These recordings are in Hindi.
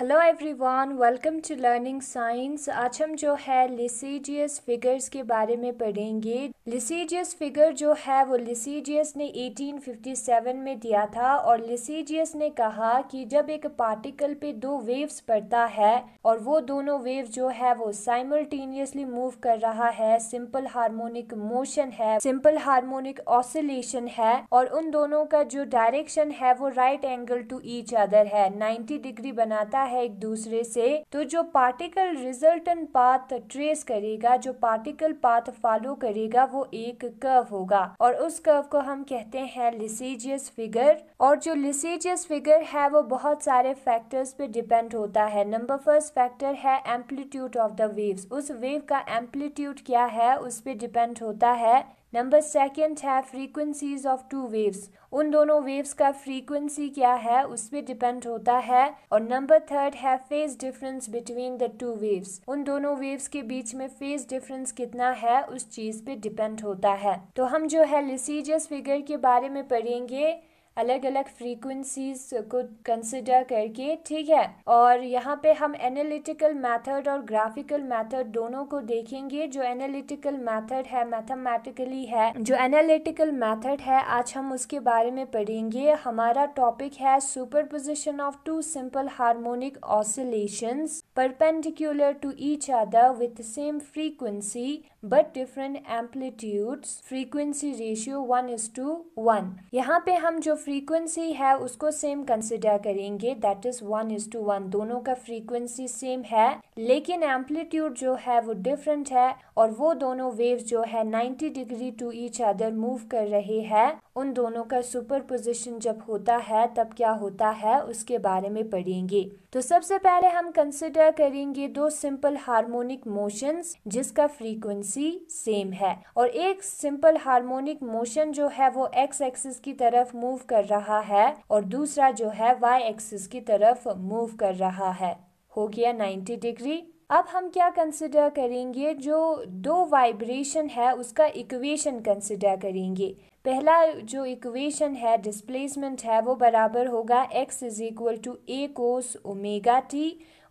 hello everyone welcome to learning science आज हम जो है लिसीजियस फिगर्स के बारे में पढ़ेंगे लिसीजियस फिगर जो है वो लिसीजियस ने 1857 में दिया था और लिसीजियस ने कहा कि जब एक पार्टिकल पे दो वेव्स पड़ता है और वो दोनों वेव जो है वो साइमल्टेनियसली मूव कर रहा है सिंपल हार्मोनिक मोशन है सिंपल हार्मोनिक ऑसिलेशन है और उन दोनों का जो डायरेक्शन है वो right angle to each other है नाइन्टी डिग्री बनाता है है एक दूसरे से तो जो पार्टिकल रिजल्टन पाथ ट्रेस करेगा जो पार्टिकल पाथ फॉलो करेगा वो एक कर्व होगा और उस कर्व को हम कहते हैं लिसीजियस फिगर और जो लिसीजियस फिगर है वो बहुत सारे फैक्टर्स पे डिपेंड होता है नंबर फर्स्ट फैक्टर है एम्पलीट्यूड ऑफ द वेव्स उस वेव का एम्पलीट्यूड क्या है उस पर डिपेंड होता है नंबर सेकेंड है फ्रीक्वेंसीज ऑफ टू वेव्स उन दोनों वेव्स का फ्रीक्वेंसी क्या है उस पर डिपेंड होता है और नंबर थर्ड है phase difference between the two waves उन दोनों वेव्स के बीच में फेज डिफरेंस कितना है उस चीज पे डिपेंड होता है तो हम जो है लिसीजियस फिगर के बारे में पढ़ेंगे अलग अलग फ्रीक्वेंसीज को कंसिडर करके ठीक है और यहाँ पे हम एनालिटिकल मेथड और ग्राफिकल मेथड दोनों को देखेंगे जो एनालिटिकल मेथड है मैथमेटिकली है जो एनालिटिकल मेथड है आज हम उसके बारे में पढ़ेंगे हमारा टॉपिक है superposition of two simple harmonic oscillation perpendicular to each other with same frequency but different amplitude frequency ratio one is to one यहाँ पे हम जो फ्रीक्वेंसी है उसको सेम कंसिडर करेंगे that is one is to one दोनों का फ्रीक्वेंसी सेम है लेकिन एम्पलीट्यूड जो है वो डिफरेंट है और वो दोनों वेव जो है ninety degree to each other move कर रहे हैं उन दोनों का सुपर पोजिशन जब होता है तब क्या होता है उसके बारे में पढ़ेंगे तो सबसे पहले हम कंसिडर करेंगे दो सिंपल हार्मोनिक मोशंस जिसका फ्रीक्वेंसी फ्रीक्वेंसी सेम है और एक सिंपल हार्मोनिक मोशन जो है वो एक्स एक्सिस की तरफ मूव कर रहा है और दूसरा जो है वाई एक्सिस की तरफ मूव कर रहा है हो गया 90 डिग्री अब हम क्या कंसिडर करेंगे जो दो वाइब्रेशन है उसका इक्वेशन कंसिडर करेंगे पहला जो इक्वेशन है डिस्प्लेसमेंट है वो बराबर होगा X is equal to A cos omega T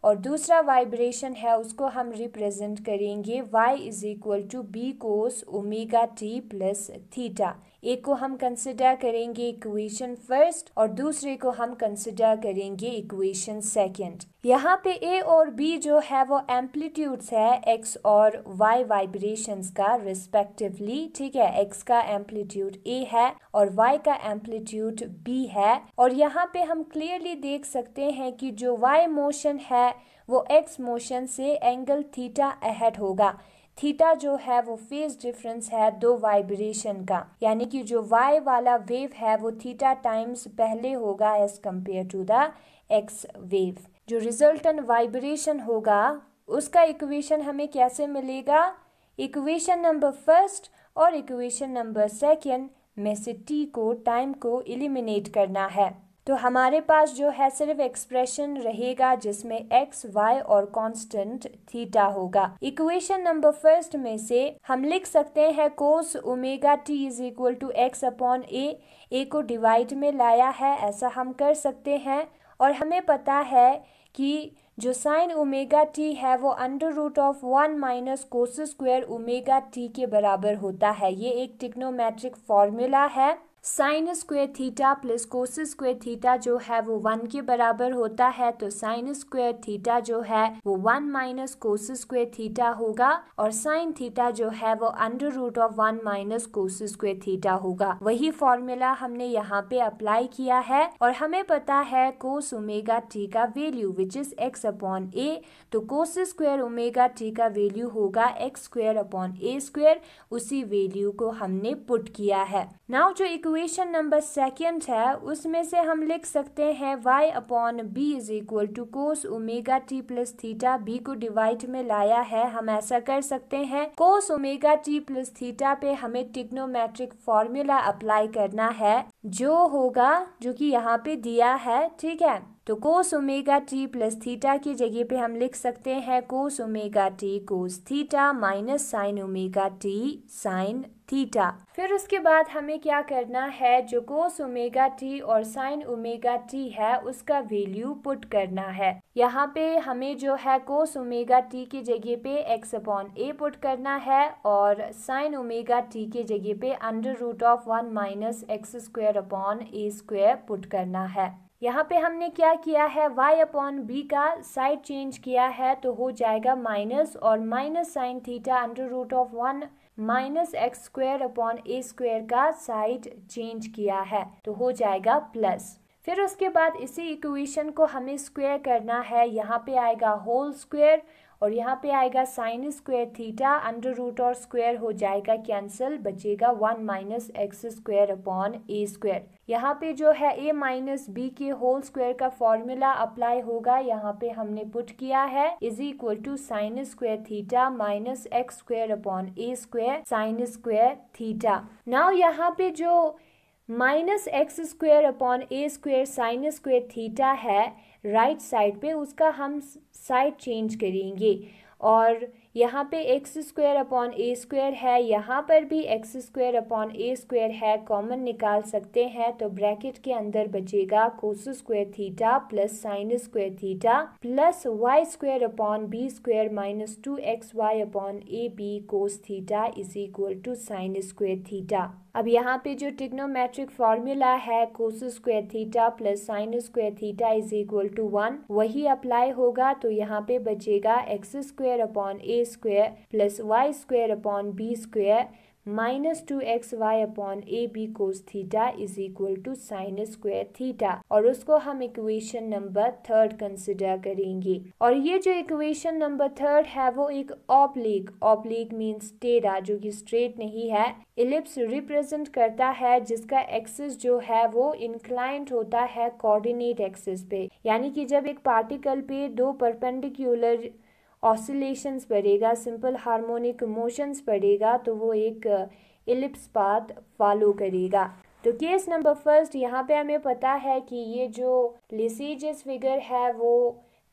और दूसरा वाइब्रेशन है उसको हम रिप्रेजेंट करेंगे y is equal to B cos omega T plus theta एक को हम कंसिडर करेंगे इक्वेशन फर्स्ट और दूसरे को हम कंसिडर करेंगे इक्वेशन सेकंड यहाँ पे ए और बी जो है वो एम्पलीट्यूड्स है एक्स और वाई वाइब्रेशंस का रिस्पेक्टिवली ठीक है एक्स का एम्पलीट्यूड ए है और वाई का एम्पलीट्यूड बी है और यहाँ पे हम क्लियरली देख सकते हैं कि जो वाई मोशन है वो एक्स मोशन से एंगल थीटा अहेड होगा थीटा जो है वो फेज डिफरेंस है दो वाइब्रेशन का यानी कि जो वाई वाला वेव है वो थीटा टाइम्स पहले होगा as compare to the X wave जो रिजल्टन वाइब्रेशन होगा उसका इक्वेशन हमें कैसे मिलेगा इक्वेशन नंबर फर्स्ट और इक्वेशन नंबर सेकेंड में से टी को टाइम को इलिमिनेट करना है तो हमारे पास जो है सिर्फ एक्सप्रेशन रहेगा जिसमें एक्स वाई और कांस्टेंट थीटा होगा इक्वेशन नंबर फर्स्ट में से हम लिख सकते हैं cos omega T is equal to X upon A A को डिवाइड में लाया है ऐसा हम कर सकते हैं और हमें पता है कि जो साइन ओमेगा टी है वो under root of one minus cos square omega T के बराबर होता है ये एक टिक्नोमेट्रिक फॉर्मूला है sine square theta plus cos square theta जो है वो वन के बराबर होता है तो साइन स्क्वेयर थीटा जो है वो one minus cos square theta होगा और साइन थीटा जो है वो under root of one minus cos square theta होगा वही फॉर्मूला हमने यहाँ पे अप्लाई किया है और हमें पता है कोस ओमेगा टी का value which is X upon A तो कोस स्क्वेयर ओमेगा टी का वैल्यू होगा एक्स स्क्वेयर अपॉन ए स्क्वेयर उसी वैल्यू को हमने पुट किया है नाउ जो इक्व इक्वेशन नंबर सेकेंड है उसमें से हम लिख सकते हैं y upon B is equal to cos omega T plus theta B को डिवाइड में लाया है हम ऐसा कर सकते हैं cos omega T plus theta पे हमें टिक्नोमेट्रिक फॉर्मूला अप्लाई करना है जो होगा जो कि यहाँ पे दिया है ठीक है तो cos omega T plus theta की जगह पे हम लिख सकते हैं cos omega T cos theta minus sine omega T sine theta फिर उसके बाद हमें क्या करना है जो कोस ओमेगा टी और साइन ओमेगा टी है उसका वैल्यू पुट करना है यहाँ पे हमें जो है कोस ओमेगा टी की जगह पे एक्स अपॉन ए पुट करना है और साइन ओमेगा टी की जगह पे under root of one minus X square upon A square put करना है यहाँ पे हमने क्या किया है y अपॉन बी का साइड चेंज किया है तो हो जाएगा माइनस और minus sine theta under root of one minus X square upon A square का साइड चेंज किया है तो हो जाएगा प्लस फिर उसके बाद इसी इक्वेशन को हमें स्क्वेयर करना है यहाँ पे आएगा होल स्क्वेयर और यहाँ पे आएगा sine square theta under root और स्क्वेयर हो जाएगा कैंसिल बचेगा one minus X square upon ए स्क्वेयर यहाँ पे जो है ए माइनस बी के होल स्क्वायर का फॉर्मूला अप्लाई होगा यहाँ पे हमने पुट किया है is equal to sine square theta minus X square upon A square sine square theta now यहाँ पे जो माइनस एक्स स्क्वेयर अपॉन ए स्क्वेयर साइन स्क्वेयर थीटा है राइट right साइड पे उसका हम साइड चेंज करेंगे और यहाँ पे एक्स स्क्वेयर अपॉन ए स्क्वेयर है यहाँ पर भी एक्स स्क्वेयर अपॉन ए स्क्वेयर है कॉमन निकाल सकते हैं तो ब्रैकेट के अंदर बचेगा cos square theta plus sine square theta plus Y square upon B square minus two X Y upon A B cos theta is equal to sine square theta अब यहाँ पे जो टिग्नोमेट्रिक फॉर्मूला है cos square theta plus sine square theta is equal to one वही अप्लाई होगा तो यहाँ पे बचेगा X square upon A square plus Y square upon B square minus two X Y upon A B cos theta is equal to sine theta और उसको हम इक्वेशन नंबर थर्ड कंसिडर करेंगे और ये जो इक्वेशन नंबर थर्ड है वो एक ऑप्लिक ऑप्लिक मीन्स टेढ़ा जो कि स्ट्रेट नहीं है इलिप्स रिप्रेजेंट करता है जिसका एक्सिस जो है वो इंक्लाइंट होता है कोऑर्डिनेट एक्सिस पे यानी कि जब एक पार्टिकल पे दो परपेंडिकुलर ऑसिलेशंस पड़ेगा सिंपल हार्मोनिक मोशंस पड़ेगा तो वो एक इलिप्स पाथ फॉलो करेगा तो केस नंबर फर्स्ट यहाँ पे हमें पता है कि ये जो लिसीजस फिगर है वो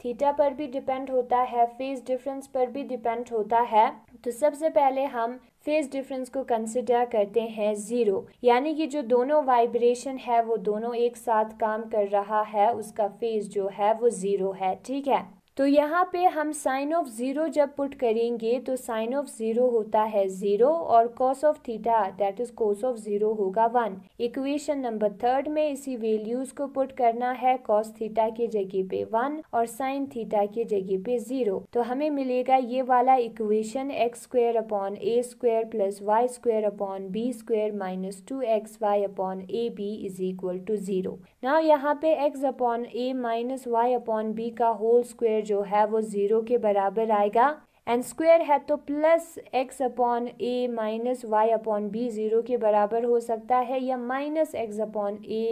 थीटा पर भी डिपेंड होता है फेज डिफरेंस पर भी डिपेंड होता है तो सबसे पहले हम फेज डिफरेंस को कंसिडर करते हैं ज़ीरो यानी कि जो दोनों वाइब्रेशन है वो दोनों एक साथ काम कर रहा है उसका फेज जो है वो ज़ीरो है ठीक है तो यहाँ पे हम साइन ऑफ ज़ीरो जब पुट करेंगे तो साइन ऑफ ज़ीरो होता है ज़ीरो और cos of theta that is cos of zero होगा वन इक्वेशन नंबर थर्ड में इसी वैल्यूज़ को पुट करना है कॉस थीटा के जगह पे वन और साइन थीटा के जगह पे ज़ीरो तो हमें मिलेगा ये वाला equation X square upon A square plus Y square upon B square minus two X Y upon A B is equal to zero ना यहाँ पे x upon A minus Y upon B का होल स्क्वेयर जो है वो ज़ीरो के बराबर आएगा एंड स्क्वायर है तो plus X upon A minus Y upon B zero के बराबर हो सकता है या minus X upon A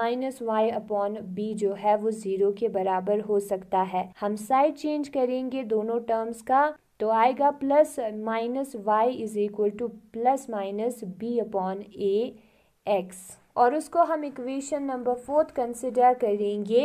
minus Y upon B जो है वो ज़ीरो के बराबर हो सकता है हम साइड चेंज करेंगे दोनों टर्म्स का तो आएगा plus minus Y is equal to plus minus B upon A X और उसको हम इक्वेशन नंबर फोर्थ कंसिडर करेंगे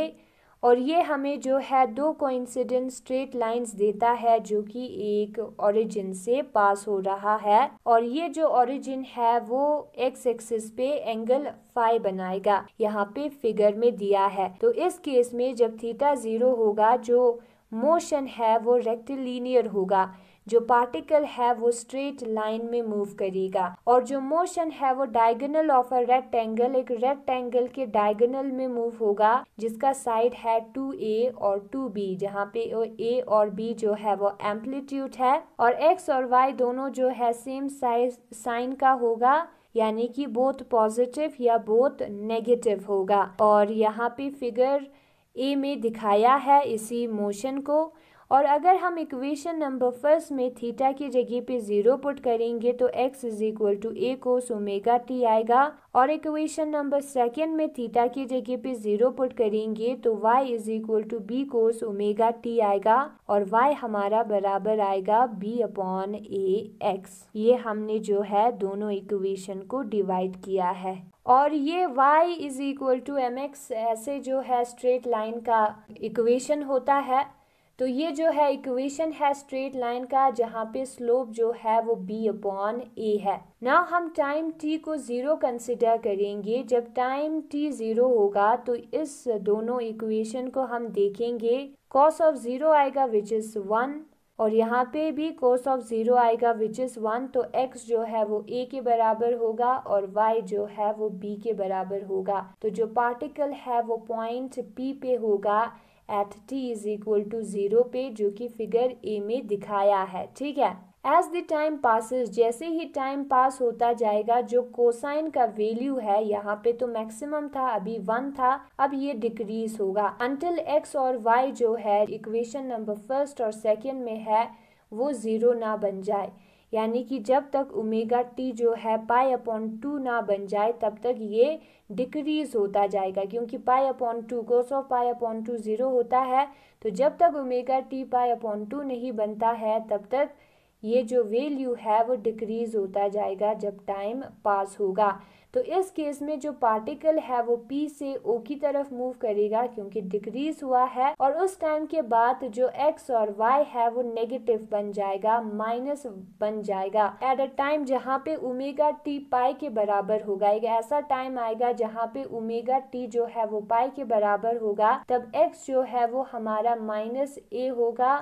और ये हमें जो है दो कोइंसिडेंट स्ट्रेट लाइंस देता है जो कि एक ओरिजिन से पास हो रहा है और ये जो ओरिजिन है वो एक्स एक्सिस पे एंगल फाइव बनाएगा यहाँ पे फिगर में दिया है तो इस केस में जब थीटा जीरो होगा जो मोशन है वो रेक्टिलीनियर होगा जो पार्टिकल है वो स्ट्रेट लाइन में मूव करेगा और जो मोशन है वो डायगोनल ऑफ अ रेक्टेंगल एक रेक्टेंगल के डायगोनल में मूव होगा जिसका साइड है टू ए और टू बी जहाँ पे ए और बी जो है वो एम्पलीट्यूड है और एक्स और वाई दोनों जो है सेम साइज साइन का होगा यानी कि बोथ पॉजिटिव या बोथ नेगेटिव होगा और यहाँ पे फिगर ए में दिखाया है इसी मोशन को और अगर हम इक्वेशन नंबर फर्स्ट में थीटा की जगह पे ज़ीरो पुट करेंगे तो X is equal to A cos omega T आएगा और इक्वेशन नंबर सेकेंड में थीटा की जगह पे ज़ीरो पुट करेंगे तो Y is equal to B cos omega T आएगा और वाई हमारा बराबर आएगा बी अपॉन ए एक्स ये हमने जो है दोनों इक्वेशन को डिवाइड किया है और ये y is equal to M X ऐसे जो है स्ट्रेट लाइन का इक्वेशन होता है तो ये जो है इक्वेशन है स्ट्रेट लाइन का जहाँ पे स्लोप जो है वो बी अपॉन ए है नाउ हम टाइम टी को ज़ीरो कंसिडर करेंगे जब टाइम टी ज़ीरो होगा तो इस दोनों इक्वेशन को हम देखेंगे कॉस ऑफ ज़ीरो आएगा विच इज़ वन और यहाँ पे भी कोस ऑफ ज़ीरो आएगा विच इज़ वन तो एक्स जो है वो ए के बराबर होगा और वाई जो है वो बी के बराबर होगा तो जो पार्टिकल है वो पॉइंट पी पे होगा at T is equal to zero पे जो कि फिगर ए में दिखाया है ठीक है एज द टाइम पासिस जैसे ही टाइम पास होता जाएगा जो कोसाइन का वैल्यू है यहाँ पे तो मैक्सिमम था अभी वन था अब ये डिक्रीज होगा अंटिल एक्स और वाई जो है इक्वेशन नंबर फर्स्ट और सेकेंड में है वो ज़ीरो ना बन जाए यानी कि जब तक ओमेगा टी जो है पाई अपॉन टू ना बन जाए तब तक ये डिक्रीज होता जाएगा क्योंकि pi upon two cos of pi upon two zero होता है तो जब तक omega T pi upon two नहीं बनता है तब तक ये जो वैल्यू है वो डिक्रीज होता जाएगा जब टाइम पास होगा तो इस केस में जो पार्टिकल है वो P से O की तरफ मूव करेगा क्योंकि डिक्रीज हुआ है और उस टाइम के बाद जो X और Y है वो नेगेटिव बन जाएगा माइनस बन जाएगा एट अ टाइम जहाँ पे उमेगा T पाई के बराबर होगा एक ऐसा टाइम आएगा जहाँ पे उमेगा T जो है वो पाई के बराबर होगा तब X जो है वो हमारा माइनस ए होगा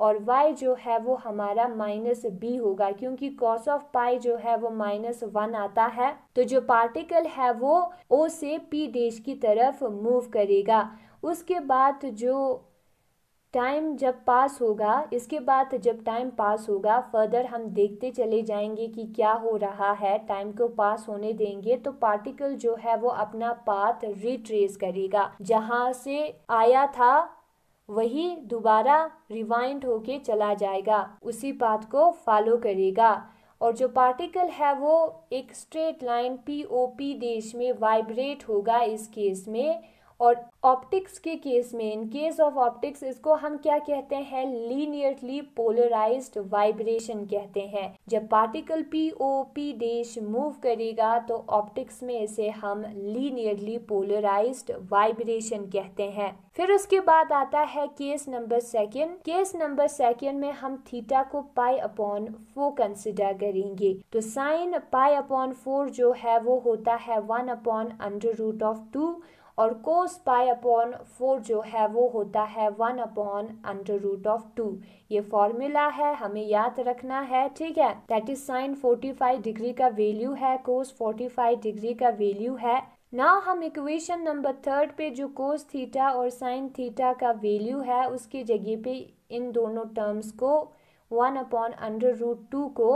और y जो है वो हमारा माइनस बी होगा क्योंकि कॉस ऑफ पाई जो है वो माइनस वन आता है तो जो पार्टिकल है वो ओ से पी डेश की तरफ मूव करेगा उसके बाद जो टाइम जब पास होगा इसके बाद जब टाइम पास होगा फर्दर हम देखते चले जाएंगे कि क्या हो रहा है टाइम को पास होने देंगे तो पार्टिकल जो है वो अपना पाथ रिट्रेस करेगा जहाँ से आया था वही दोबारा रिवाइंड होके चला जाएगा उसी पाथ को फॉलो करेगा और जो पार्टिकल है वो एक straight line P O P dash में वाइब्रेट होगा इस केस में और ऑप्टिक्स के केस में इन केस ऑफ ऑप्टिक्स इसको हम क्या कहते हैं लीनियरली पोलराइज्ड वाइब्रेशन कहते हैं जब particle P O P dash move करेगा तो ऑप्टिक्स में इसे हम लीनियरली पोलराइज्ड वाइब्रेशन कहते हैं फिर उसके बाद आता है case number second case number second में हम थीटा को पाई अपॉन फोर कंसिडर करेंगे तो साइन पाई अपॉन फोर जो है वो होता है one upon under root of two और कोस पाई अपॉन फोर जो है वो होता है one upon under root of two ये फॉर्मूला है हमें याद रखना है ठीक है that is sine forty five degree का वैल्यू है कोस फोर्टी फाइव डिग्री का वैल्यू है ना हम इक्वेशन नंबर थर्ड पे जो कोस थीटा और साइन थीटा का वैल्यू है उसकी जगह पे इन दोनों टर्म्स को one upon under root two को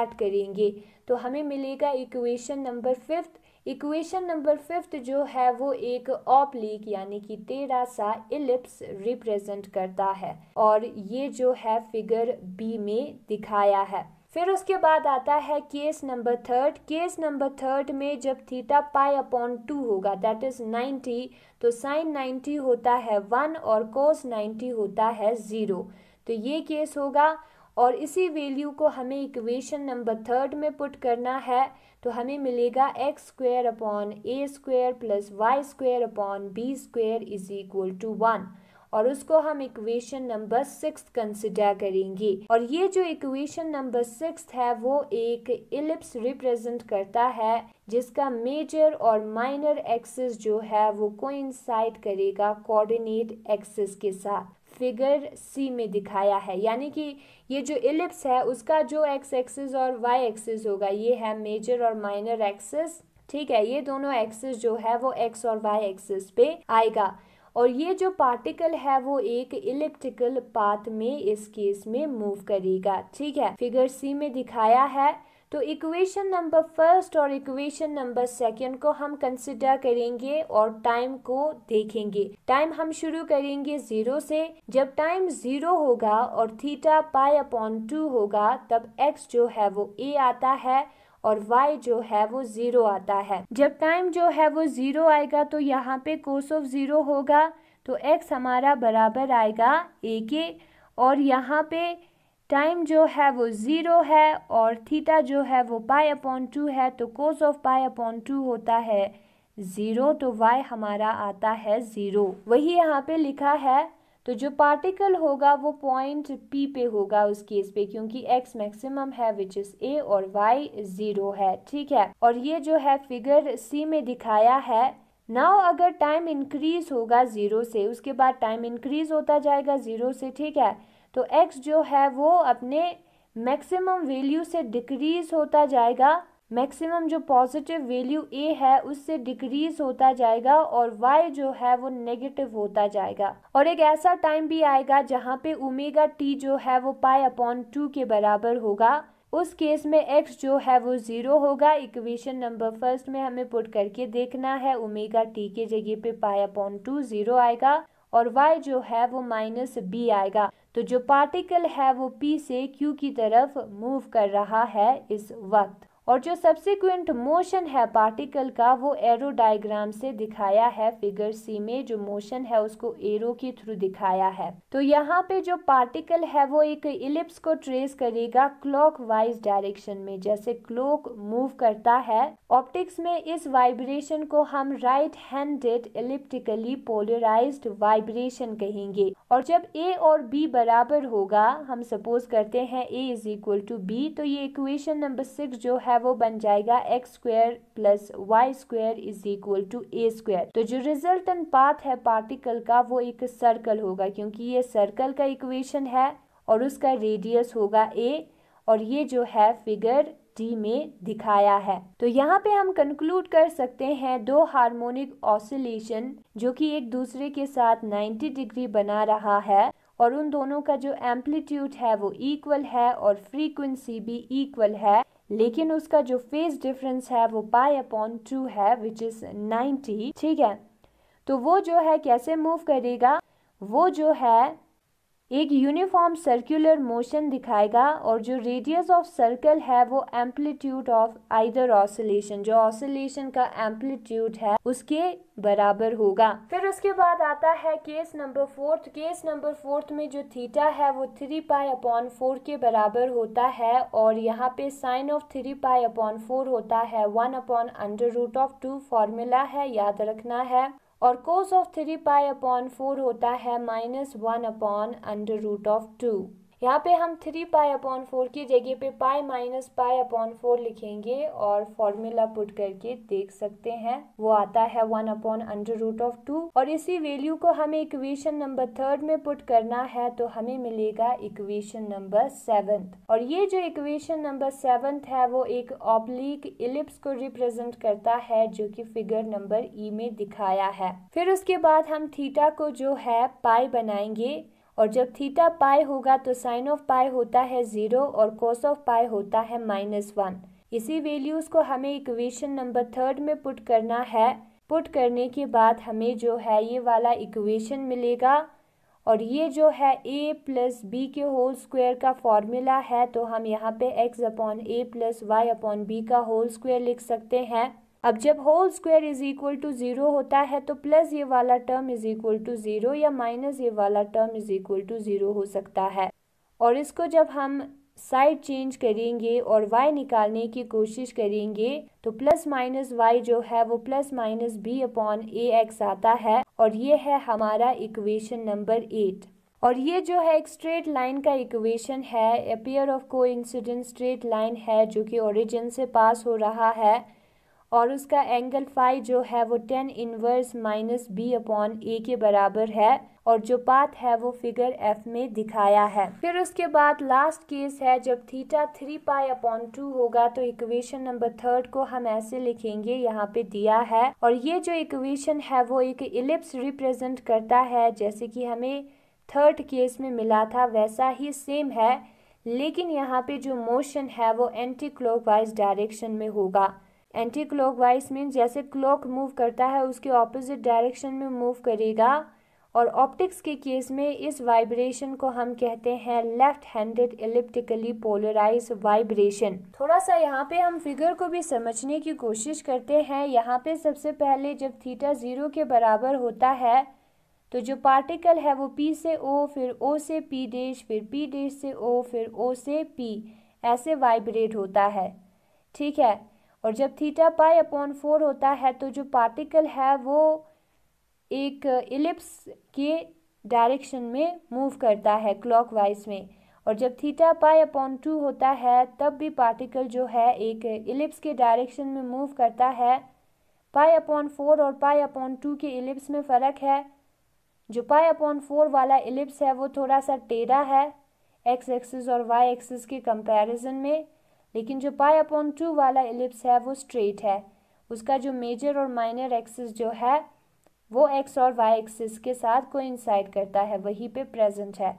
ऐड करेंगे तो हमें मिलेगा equation number fifth equation number fifth जो है वो एक ऑपलीक यानी कि टेढ़ा सा इलिप्स रिप्रेजेंट करता है और ये जो है फिगर बी में दिखाया है फिर उसके बाद आता है case number third case number third में जब थीटा पाई अपॉन टू होगा दैट इज नाइन्टी तो साइन नाइन्टी होता है वन और कोस नाइन्टी होता है ज़ीरो तो ये केस होगा और इसी वैल्यू को हमें इक्वेशन नंबर थर्ड में पुट करना है तो हमें मिलेगा x square upon A square plus Y square upon B square is equal to one और उसको हम इक्वेशन नंबर सिक्स कंसिडर करेंगे और ये जो इक्वेशन नंबर सिक्स है वो एक इलिप्स रिप्रेजेंट करता है जिसका मेजर और माइनर एक्सिस जो है वो कोइंसाइड करेगा कोऑर्डिनेट एक्सिस के साथ फिगर सी में दिखाया है यानी कि ये जो इलिप्स है उसका जो एक्स एक्सिस और वाई एक्सिस होगा ये है मेजर और माइनर एक्सिस ठीक है ये दोनों एक्सिस जो है वो एक्स और वाई एक्सिस पे आएगा और ये जो पार्टिकल है वो एक इलिप्टिकल पाथ में इस केस में मूव करेगा ठीक है फिगर सी में दिखाया है तो इक्वेशन नंबर फर्स्ट और इक्वेशन नंबर सेकंड को हम कंसिडर करेंगे और टाइम को देखेंगे टाइम हम शुरू करेंगे जीरो से जब टाइम जीरो होगा और थीटा पाई अपॉन टू होगा तब एक्स जो है वो ए आता है और y जो है वो ज़ीरो आता है जब टाइम जो है वो ज़ीरो आएगा तो यहाँ पे कोस ऑफ ज़ीरो होगा तो x हमारा बराबर आएगा a के और यहाँ पे टाइम जो है वो ज़ीरो है और थीटा जो है वो पाई अपॉन टू है तो cos of pi upon two होता है ज़ीरो तो वाई हमारा आता है ज़ीरो वही यहाँ पे लिखा है तो जो पार्टिकल होगा वो पॉइंट पी पे होगा उस केस पे क्योंकि एक्स मैक्सिमम है विच इज़ ए और वाई ज़ीरो है ठीक है और ये जो है फिगर सी में दिखाया है नाउ अगर टाइम इंक्रीज होगा ज़ीरो से उसके बाद टाइम इंक्रीज होता जाएगा ज़ीरो से ठीक है तो एक्स जो है वो अपने मैक्सिमम वैल्यू से डिक्रीज होता जाएगा मैक्सिमम जो पॉजिटिव वैल्यू ए है उससे डिक्रीज होता जाएगा और वाई जो है वो नेगेटिव होता जाएगा और एक ऐसा टाइम भी आएगा जहाँ पे ओमेगा टी जो है वो पाई अपॉन टू के बराबर होगा उस केस में एक्स जो है वो ज़ीरो होगा इक्वेशन नंबर फर्स्ट में हमें पुट करके देखना है ओमेगा टी के जगह पे पाई अपॉन टू ज़ीरो आएगा और y जो है वो माइनस बी आएगा तो जो पार्टिकल है वो p से q की तरफ मूव कर रहा है इस वक्त और जो सब्सिक्वेंट मोशन है पार्टिकल का वो एरो डायग्राम से दिखाया है फिगर सी में जो मोशन है उसको एरो के थ्रू दिखाया है तो यहाँ पे जो पार्टिकल है वो एक इलिप्स को ट्रेस करेगा क्लॉक वाइज डायरेक्शन में जैसे क्लॉक मूव करता है ऑप्टिक्स में इस वाइब्रेशन को हम right handed elliptically polarize vibration कहेंगे और जब ए और बी बराबर होगा हम सपोज करते हैं a is equal to b तो ये इक्वेशन नंबर सिक्स जो है है वो बन जाएगा x square plus Y square is equal to a square तो जो रिजल्टेंट पाथ है पार्टिकल का वो एक सर्कल होगा क्योंकि ये सर्कल का इक्वेशन है और उसका रेडियस होगा ए और ये जो है फिगर डी में दिखाया है तो यहाँ पे हम कंक्लूड कर सकते हैं दो हार्मोनिक ऑसिलेशन जो कि एक दूसरे के साथ 90 डिग्री बना रहा है और उन दोनों का जो एम्पलीट्यूड है वो इक्वल है और फ्रीक्वेंसी भी इक्वल है लेकिन उसका जो फेज डिफरेंस है वो पाई अपॉन टू है विच इज़ नाइन्टी ठीक है तो वो जो है कैसे मूव करेगा वो जो है एक यूनिफॉर्म सर्कुलर मोशन दिखाएगा और जो रेडियस ऑफ सर्कल है वो एम्पलीट्यूड ऑफ आइदर ऑसिलेशन जो ऑसिलेशन का एम्पलीट्यूड है उसके बराबर होगा फिर उसके बाद आता है case number fourth case number fourth में जो थीटा है वो थ्री पाई अपॉन फोर के बराबर होता है और यहाँ पे sine of three pi upon four होता है one upon under root of two formula है याद रखना है और cos of three pi upon four होता है minus one upon under root of two यहाँ पे हम थ्री पाई अपॉन फोर की जगह पे pi minus pi upon four लिखेंगे और फॉर्मूला पुट करके देख सकते हैं वो आता है one upon under root of two और इसी वैल्यू को हमें इक्वेशन नंबर थर्ड में पुट करना है तो हमें मिलेगा इक्वेशन नंबर सेवन्थ और ये जो इक्वेशन नंबर सेवन्थ है वो एक ऑब्लिक इलिप्स को रिप्रेजेंट करता है जो की फिगर नंबर ई में दिखाया है फिर उसके बाद हम थीटा को जो है पाई बनाएंगे और जब थीटा पाई होगा तो साइन ऑफ पाई होता है ज़ीरो और कॉस ऑफ पाई होता है माइनस वन इसी वैल्यूज़ को हमें इक्वेशन नंबर थर्ड में पुट करना है पुट करने के बाद हमें जो है ये वाला इक्वेशन मिलेगा और ये जो है ए प्लस बी के होल स्क्वायर का फॉर्मूला है तो हम यहाँ पे x upon a plus y upon B का होल स्क्वायर लिख सकते हैं अब जब whole square is equal to zero होता है तो प्लस ये वाला term is equal to zero या माइनस ये वाला term is equal to zero हो सकता है और इसको जब हम साइड चेंज करेंगे और वाई निकालने की कोशिश करेंगे तो प्लस माइनस वाई जो है वो प्लस माइनस बी अपॉन ए एक्स आता है और ये है हमारा इक्वेशन नंबर एट और ये जो है एक स्ट्रेट लाइन का इक्वेशन है अपेयर ऑफ को स्ट्रेट लाइन है जो कि ओरिजिन से पास हो रहा है और उसका एंगल फाई जो है वो tan inverse minus B upon a के बराबर है और जो पाथ है वो फिगर एफ में दिखाया है फिर उसके बाद लास्ट केस है जब theta three pi upon two होगा तो इक्वेशन नंबर थर्ड को हम ऐसे लिखेंगे यहाँ पे दिया है और ये जो इक्वेशन है वो एक इलिप्स रिप्रेजेंट करता है जैसे कि हमें थर्ड केस में मिला था वैसा ही सेम है लेकिन यहाँ पे जो मोशन है वो एंटी क्लॉकवाइज डायरेक्शन में होगा एंटी क्लॉक वाइज मीन्स जैसे क्लॉक मूव करता है उसके ऑपोजिट डायरेक्शन में मूव करेगा और ऑप्टिक्स के केस में इस वाइब्रेशन को हम कहते हैं left handed elliptically polarize vibration थोड़ा सा यहाँ पे हम फिगर को भी समझने की कोशिश करते हैं यहाँ पे सबसे पहले जब थीटा ज़ीरो के बराबर होता है तो जो पार्टिकल है वो पी से ओ फिर ओ से पी डेश फिर पी डेश से ओ फिर ओ से पी ऐसे वाइब्रेट होता है ठीक है और जब थीटा पाई अपॉन फोर होता है तो जो पार्टिकल है वो एक इलिप्स के डायरेक्शन में मूव करता है क्लॉकवाइज में और जब थीटा पाई अपॉन टू होता है तब भी पार्टिकल जो है एक इलिप्स के डायरेक्शन में मूव करता है पाई अपॉन फोर और पाई अपॉन टू के इलिप्स में फ़र्क है जो पाई अपॉन फोर वाला इलिप्स है वो थोड़ा सा टेढ़ा है एक्स एक्सिस और वाई एक्सिस के कंपैरिजन में लेकिन जो पाई अपॉन टू वाला एलिप्स है वो स्ट्रेट है उसका जो मेजर और माइनर एक्सिस जो है वो एक्स और वाई एक्सिस के साथ कोइंसाइड करता है वहीं पे प्रेजेंट है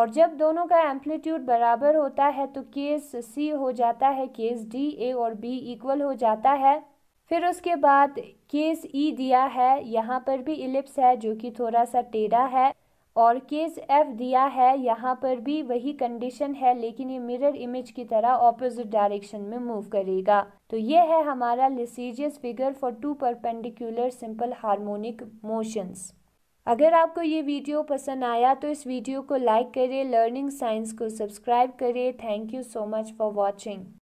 और जब दोनों का एम्पलीट्यूड बराबर होता है तो केस सी हो जाता है केस डी ए और बी इक्वल हो जाता है फिर उसके बाद केस ई e दिया है यहाँ पर भी इलिप्स है जो कि थोड़ा सा टेढ़ा है और केस एफ दिया है यहाँ पर भी वही कंडीशन है लेकिन ये मिरर इमेज की तरह ऑपोजिट डायरेक्शन में मूव करेगा तो ये है हमारा Lissajous figure for two perpendicular simple harmonic motions अगर आपको ये वीडियो पसंद आया तो इस वीडियो को लाइक करें लर्निंग साइंस को सब्सक्राइब करें thank you so much for watching